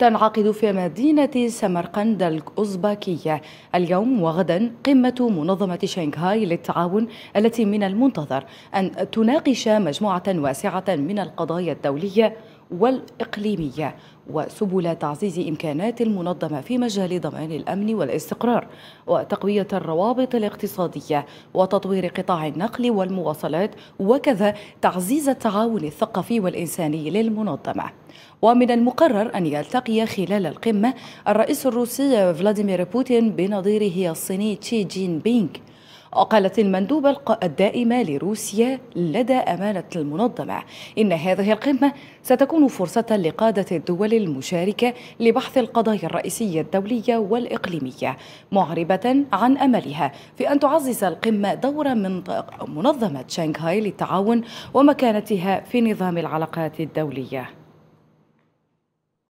تنعقد في مدينة سمرقند الأوزبكية اليوم وغدا قمة منظمة شنغهاي للتعاون التي من المنتظر أن تناقش مجموعة واسعة من القضايا الدولية والإقليمية وسبل تعزيز إمكانات المنظمة في مجال ضمان الأمن والاستقرار وتقوية الروابط الاقتصادية وتطوير قطاع النقل والمواصلات وكذا تعزيز التعاون الثقافي والإنساني للمنظمة ومن المقرر أن يلتقي خلال القمة الرئيس الروسي فلاديمير بوتين بنظيره الصيني تشي جين بينغ وقالت المندوبة الدائمة لروسيا لدى أمانة المنظمة إن هذه القمة ستكون فرصة لقادة الدول المشاركة لبحث القضايا الرئيسية الدولية والإقليمية معربة عن أملها في أن تعزز القمة دور منظمة شنغهاي للتعاون ومكانتها في نظام العلاقات الدولية